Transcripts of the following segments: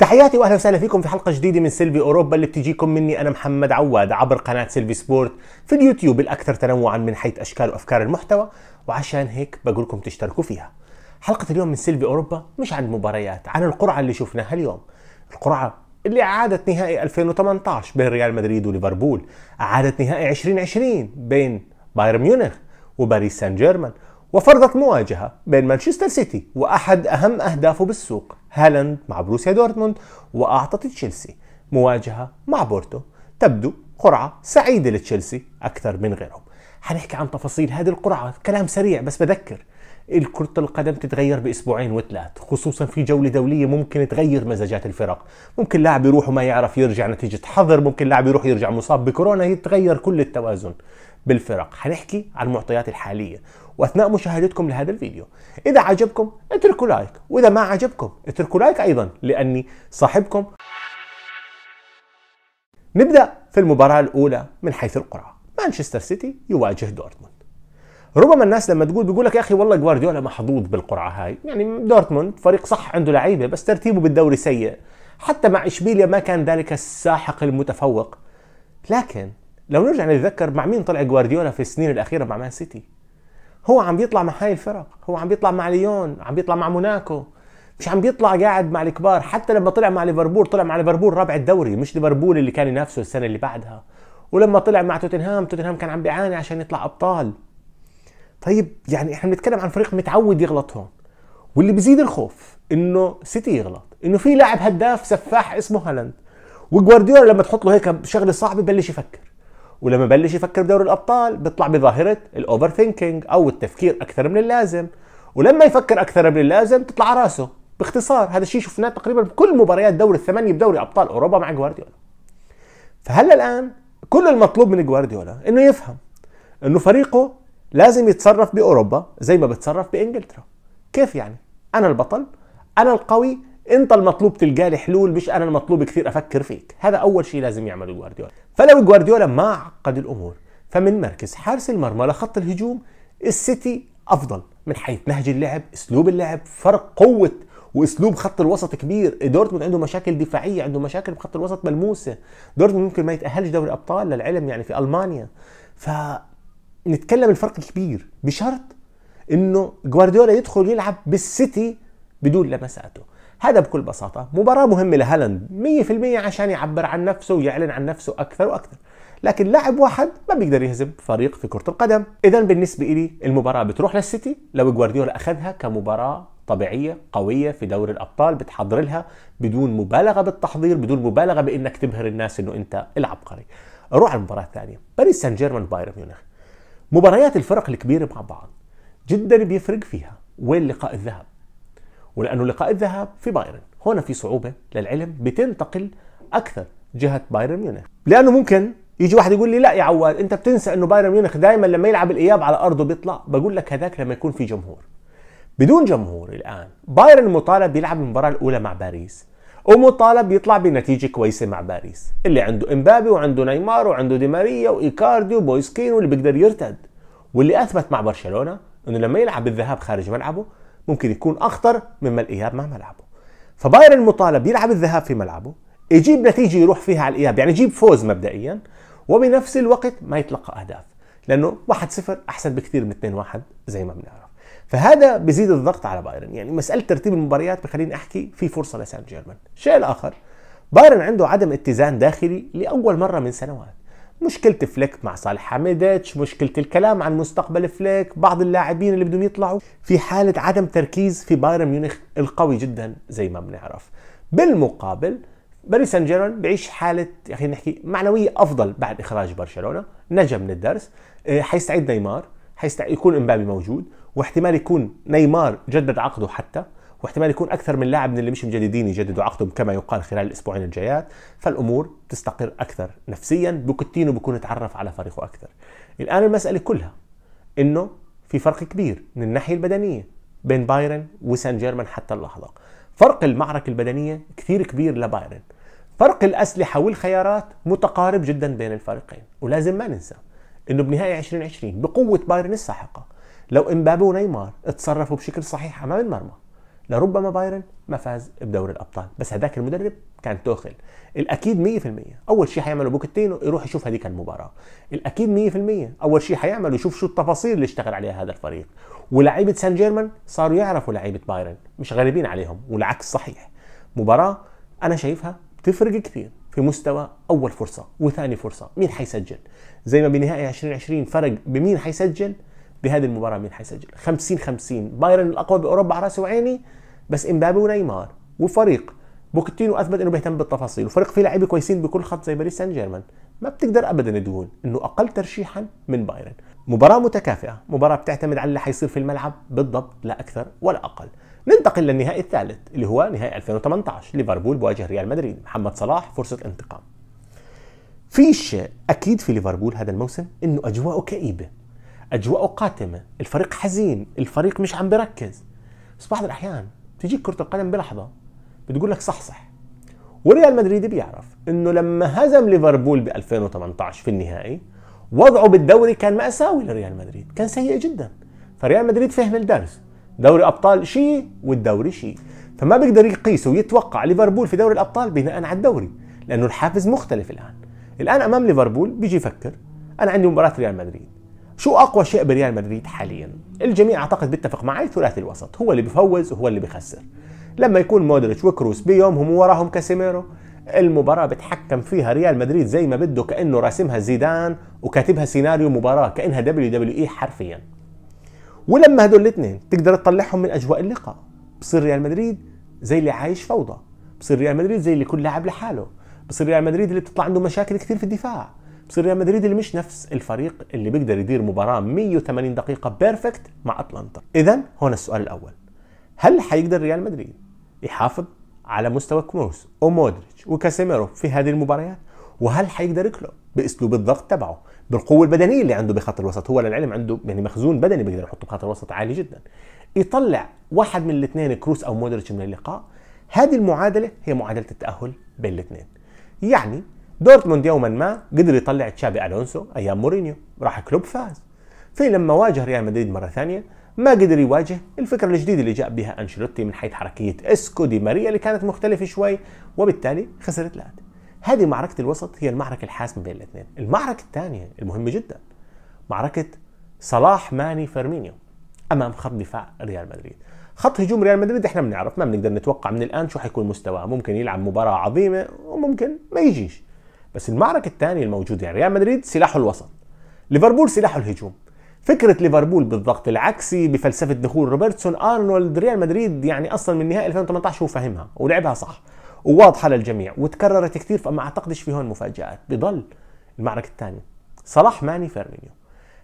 تحياتي واهلا وسهلا فيكم في حلقه جديده من سيلفي اوروبا اللي بتجيكم مني انا محمد عواد عبر قناه سيلفي سبورت في اليوتيوب الاكثر تنوعا من حيث اشكال وافكار المحتوى وعشان هيك بقول لكم تشتركوا فيها. حلقه اليوم من سيلفي اوروبا مش عن مباريات، عن القرعه اللي شفناها اليوم. القرعه اللي اعادت نهائي 2018 بين ريال مدريد وليفربول، اعادت نهائي 2020 بين بايرن ميونخ وباريس سان جيرمان وفرضت مواجهة بين مانشستر سيتي وأحد أهم أهدافه بالسوق هالاند مع بروسيا دورتموند وأعطت تشيلسي مواجهة مع بورتو تبدو قرعة سعيدة لتشيلسي أكثر من غيرهم حنحكي عن تفاصيل هذه القرعة كلام سريع بس بذكر الكرة القدم تتغير بأسبوعين وثلاث خصوصا في جولة دولية ممكن تغير مزاجات الفرق ممكن لاعب يروح وما يعرف يرجع نتيجة حظر ممكن لاعب يروح يرجع مصاب بكورونا يتغير كل التوازن بالفرق حنحكي عن المعطيات الحالية واثناء مشاهدتكم لهذا الفيديو اذا عجبكم اتركوا لايك واذا ما عجبكم اتركوا لايك ايضا لاني صاحبكم نبدا في المباراه الاولى من حيث القرعه مانشستر سيتي يواجه دورتموند ربما الناس لما تقول بيقول لك يا اخي والله جوارديولا محظوظ بالقرعه هاي يعني دورتموند فريق صح عنده لعيبه بس ترتيبه بالدوري سيء حتى مع اشبيليا ما كان ذلك الساحق المتفوق لكن لو نرجع نتذكر مع مين طلع جوارديولا في السنين الاخيره مع مان سيتي هو عم بيطلع مع هاي الفرق هو عم بيطلع مع ليون عم بيطلع مع موناكو مش عم بيطلع قاعد مع الكبار حتى لما طلع مع ليفربول طلع مع ليفربول رابع الدوري مش ليفربول اللي كان ينافسه السنه اللي بعدها ولما طلع مع توتنهام توتنهام كان عم بيعاني عشان يطلع ابطال طيب يعني احنا بنتكلم عن فريق متعود يغلط هون واللي بزيد الخوف انه سيتي يغلط انه في لاعب هداف سفاح اسمه هالاند وجوارديولا لما تحط له هيك شغله صعبه ببلش يفكر ولما بلش يفكر بدوري الابطال بيطلع بظاهره الاوفر ثينكينج او التفكير اكثر من اللازم ولما يفكر اكثر من اللازم تطلع راسه باختصار هذا الشيء شفناه تقريبا بكل مباريات دوري الثمانيه بدوري ابطال اوروبا مع جوارديولا فهلا الان كل المطلوب من جوارديولا انه يفهم انه فريقه لازم يتصرف باوروبا زي ما بتصرف بانجلترا كيف يعني انا البطل انا القوي انت المطلوب تلقى لي حلول مش انا المطلوب كثير افكر فيك هذا اول شيء لازم يعمله جوارديولا فلو جوارديولا ما عقد الامور فمن مركز حارس المرمى لخط الهجوم السيتي افضل من حيث نهج اللعب اسلوب اللعب فرق قوه واسلوب خط الوسط كبير دورتموند عنده مشاكل دفاعيه عنده مشاكل بخط الوسط ملموسه دورتموند ممكن ما يتاهلش دوري ابطال للعلم يعني في المانيا ف نتكلم الفرق كبير بشرط انه جوارديولا يدخل يلعب بالسيتي بدون لمساته هذا بكل بساطة مباراة مهمة لهالاند 100% عشان يعبر عن نفسه ويعلن عن نفسه أكثر وأكثر لكن لاعب واحد ما بيقدر يهزم فريق في كرة القدم إذا بالنسبة إلي المباراة بتروح للسيتي لو جوارديولا أخذها كمباراة طبيعية قوية في دوري الأبطال بتحضر لها بدون مبالغة بالتحضير بدون مبالغة بإنك تبهر الناس إنه أنت العبقري نروح على المباراة الثانية باريس سان جيرمان وبايرن ميونخ مباريات الفرق الكبيرة مع بعض جدا بيفرق فيها وين لقاء الذهب ولأنه لقاء الذهاب في بايرن هنا في صعوبة للعلم بتنتقل أكثر جهة بايرن ميونخ لأنه ممكن يجي واحد يقول لي لا يا عواد انت بتنسى انه بايرن ميونخ دائما لما يلعب الاياب على ارضه بيطلع بقول لك هذاك لما يكون في جمهور بدون جمهور الان بايرن مطالب يلعب المباراه الاولى مع باريس ومطالب يطلع بنتيجه كويسه مع باريس اللي عنده امبابي وعنده نيمار وعنده دي ماريا وايكاردي وبويسكين واللي بيقدر يرتد واللي اثبت مع برشلونه انه لما يلعب الذهاب خارج ملعبه ممكن يكون اخطر مما الاياب مع ملعبه فبايرن مطالب يلعب الذهاب في ملعبه يجيب نتيجه يروح فيها على الاياب يعني يجيب فوز مبدئيا وبنفس الوقت ما يتلقى اهداف لانه 1-0 احسن بكثير من 2-1 زي ما بنعرف فهذا بزيد الضغط على بايرن يعني مساله ترتيب المباريات بخليني احكي في فرصه لسان جيرمان الشيء الاخر بايرن عنده عدم اتزان داخلي لاول مره من سنوات مشكله فليك مع صالح حميدتش مشكله الكلام عن مستقبل فليك بعض اللاعبين اللي بدهم يطلعوا في حاله عدم تركيز في بايرن ميونخ القوي جدا زي ما بنعرف بالمقابل باريس سان جيرمان بيعيش حاله خلينا نحكي معنويه افضل بعد اخراج برشلونه نجا من الدرس آه، حيستعيد نيمار حيستعيد يكون امبابي موجود واحتمال يكون نيمار جدد عقده حتى واحتمال يكون اكثر من لاعب من اللي مش مجددين يجددوا عقدهم كما يقال خلال الاسبوعين الجايات فالامور تستقر اكثر نفسيا بوكيتينو بيكون تعرف على فريقه اكثر الان المساله كلها انه في فرق كبير من الناحيه البدنيه بين بايرن وسان جيرمان حتى اللحظه فرق المعركه البدنيه كثير كبير لبايرن فرق الاسلحه والخيارات متقارب جدا بين الفريقين ولازم ما ننسى انه بنهايه 2020 بقوه بايرن الساحقه لو امبابي ونيمار اتصرفوا بشكل صحيح امام المرمى لربما بايرن ما فاز بدوري الابطال بس هذاك المدرب كان توخل الاكيد 100% اول شيء حيعمله بوكيتينو يروح يشوف هذيك المباراه الاكيد 100% اول شيء حيعمله يشوف شو التفاصيل اللي اشتغل عليها هذا الفريق ولاعيبه سان جيرمان صاروا يعرفوا لعيبه بايرن مش غالبين عليهم والعكس صحيح مباراه انا شايفها بتفرق كثير في مستوى اول فرصه وثاني فرصه مين حيسجل زي ما بنهائي 2020 فرق بمين حيسجل بهذه المباراه مين حيسجل 50 50 بايرن الاقوى باوروبا على راسي وعيني بس امبابي ونيمار وفريق بوكتينو اثبت انه بيهتم بالتفاصيل وفريق فيه لعيبه كويسين بكل خط زي باريس سان جيرمان ما بتقدر ابدا تقول انه اقل ترشيحا من بايرن مباراه متكافئه مباراه بتعتمد على اللي حيصير في الملعب بالضبط لا اكثر ولا اقل ننتقل للنهائي الثالث اللي هو نهائي 2018 ليفربول بواجه ريال مدريد محمد صلاح فرصه انتقام في شيء اكيد في ليفربول هذا الموسم انه اجواءه كئيبه اجواءه قاتمه الفريق حزين الفريق مش عم بركز بس بعض الاحيان تجيك كره القدم بلحظه بتقول لك صحصح وريال مدريد بيعرف انه لما هزم ليفربول ب 2018 في النهائي وضعه بالدوري كان مأساوي لريال مدريد كان سيء جدا فريال مدريد فهم الدرس دوري ابطال شيء والدوري شيء فما بيقدر يقيس ويتوقع ليفربول في دوري الابطال بناء على الدوري لانه الحافز مختلف الان الان امام ليفربول بيجي يفكر انا عندي مباراه ريال مدريد شو اقوى شيء بريال مدريد حاليا الجميع اعتقد بيتفق معي ثلاثي الوسط هو اللي بفوز وهو اللي بخسر لما يكون مودريتش وكروس بيومهم وراهم كاسيميرو المباراة بتحكم فيها ريال مدريد زي ما بده كأنه راسمها زيدان وكاتبها سيناريو مباراة كأنها دبليو دبليو إي حرفيا ولما هدول الاثنين تقدر تطلعهم من أجواء اللقاء بصير ريال مدريد زي اللي عايش فوضى بصير ريال مدريد زي اللي كل لاعب لحاله بصير ريال مدريد اللي بتطلع عنده مشاكل كثير في الدفاع بصير ريال مدريد اللي مش نفس الفريق اللي بيقدر يدير مباراه 180 دقيقه بيرفكت مع اتلانتا اذا هنا السؤال الاول هل حيقدر ريال مدريد يحافظ على مستوى كروس ومودريتش وكاسيميرو في هذه المباريات وهل حيقدر يكلو باسلوب الضغط تبعه بالقوه البدنيه اللي عنده بخط الوسط هو للعلم عنده يعني مخزون بدني بيقدر يحطه بخط الوسط عالي جدا يطلع واحد من الاثنين كروس او مودريتش من اللقاء هذه المعادله هي معادله التاهل بين الاثنين يعني دورتموند يوما ما قدر يطلع تشابي الونسو ايام مورينيو راح كلوب فاز في لما واجه ريال مدريد مره ثانيه ما قدر يواجه الفكره الجديده اللي جاء بها انشيلوتي من حيث حركيه اسكو دي ماريا اللي كانت مختلفه شوي وبالتالي خسر ثلاثه هذه معركه الوسط هي المعركه الحاسمه بين الاثنين المعركه الثانيه المهمه جدا معركه صلاح ماني فيرمينيو امام خط دفاع ريال مدريد خط هجوم ريال مدريد احنا بنعرف ما بنقدر نتوقع من الان شو حيكون مستواه ممكن يلعب مباراه عظيمه وممكن ما يجيش بس المعركه الثانيه الموجوده يعني ريال مدريد سلاحه الوسط ليفربول سلاحه الهجوم فكره ليفربول بالضغط العكسي بفلسفه دخول روبرتسون ارنولد ريال مدريد يعني اصلا من نهائي 2018 هو فاهمها ولعبها صح وواضحه للجميع وتكررت كثير فما اعتقدش في هون مفاجات بضل المعركه الثانيه صلاح ماني فيرمينيو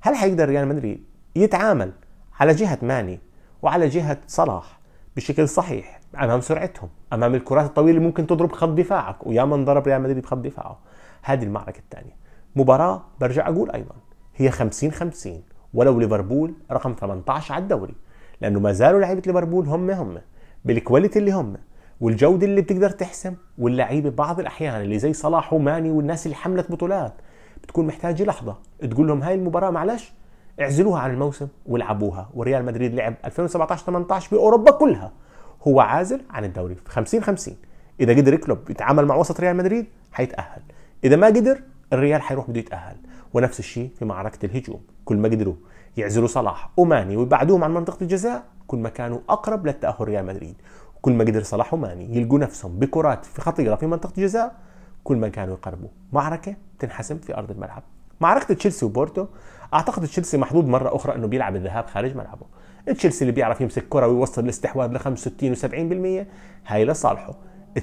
هل حيقدر ريال مدريد يتعامل على جهه ماني وعلى جهه صلاح بشكل صحيح امام سرعتهم امام الكرات الطويله اللي ممكن تضرب خط دفاعك وياما انضرب ريال مدريد بخط دفاعه هذه المعركه الثانيه مباراه برجع اقول ايضا هي 50 50 ولو ليفربول رقم 18 على الدوري لانه ما زالوا لعيبه ليفربول هم هم بالكواليتي اللي هم والجوده اللي بتقدر تحسم واللعيبه بعض الاحيان اللي زي صلاح وماني والناس اللي حملت بطولات بتكون محتاجه لحظه تقول لهم هاي المباراه معلش اعزلوها عن الموسم والعبوها وريال مدريد لعب 2017 18 باوروبا كلها هو عازل عن الدوري في 50 50 اذا قدر كلوب يتعامل مع وسط ريال مدريد حيتاهل اذا ما قدر الريال حيروح بده يتاهل ونفس الشيء في معركه الهجوم كل ما قدروا يعزلوا صلاح وماني ويبعدوهم عن منطقه الجزاء كل ما كانوا اقرب للتاهل ريال مدريد كل ما قدر صلاح وماني يلقوا نفسهم بكرات في خطيره في منطقه الجزاء كل ما كانوا يقربوا معركه تنحسم في ارض الملعب معركه تشيلسي وبورتو اعتقد تشيلسي محظوظ مره اخرى انه بيلعب الذهاب خارج ملعبه تشيلسي اللي بيعرف يمسك كره ويوصل الاستحواذ ل 65 و70% هاي لصالحه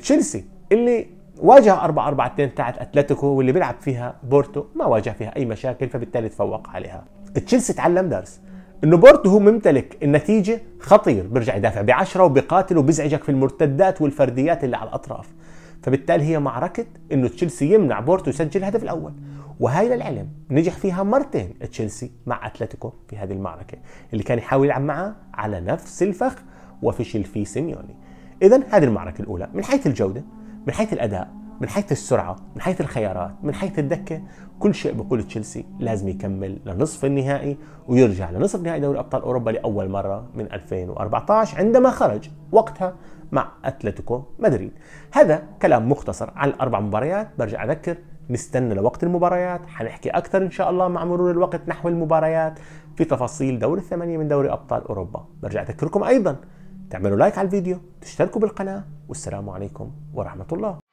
تشيلسي اللي واجه 4 4 2 تاعت اتلتيكو واللي بيلعب فيها بورتو ما واجه فيها اي مشاكل فبالتالي تفوق عليها تشيلسي تعلم درس انه بورتو هو ممتلك النتيجه خطير بيرجع يدافع بعشرة وبقاتل وبيزعجك في المرتدات والفرديات اللي على الاطراف فبالتالي هي معركه انه تشيلسي يمنع بورتو يسجل الهدف الاول وهاي للعلم نجح فيها مرتين تشيلسي مع اتلتيكو في هذه المعركه اللي كان يحاول يلعب معها على نفس الفخ وفشل فيه سيميوني اذا هذه المعركه الاولى من حيث الجوده من حيث الاداء من حيث السرعه من حيث الخيارات من حيث الدكه كل شيء بقول تشيلسي لازم يكمل لنصف النهائي ويرجع لنصف نهائي دوري ابطال اوروبا لاول مره من 2014 عندما خرج وقتها مع اتلتيكو مدريد هذا كلام مختصر عن الاربع مباريات برجع اذكر نستنى لوقت المباريات حنحكي أكثر إن شاء الله مع مرور الوقت نحو المباريات في تفاصيل دور الثمانية من دوري أبطال أوروبا برجع أذكركم أيضا تعملوا لايك على الفيديو تشتركوا بالقناة والسلام عليكم ورحمة الله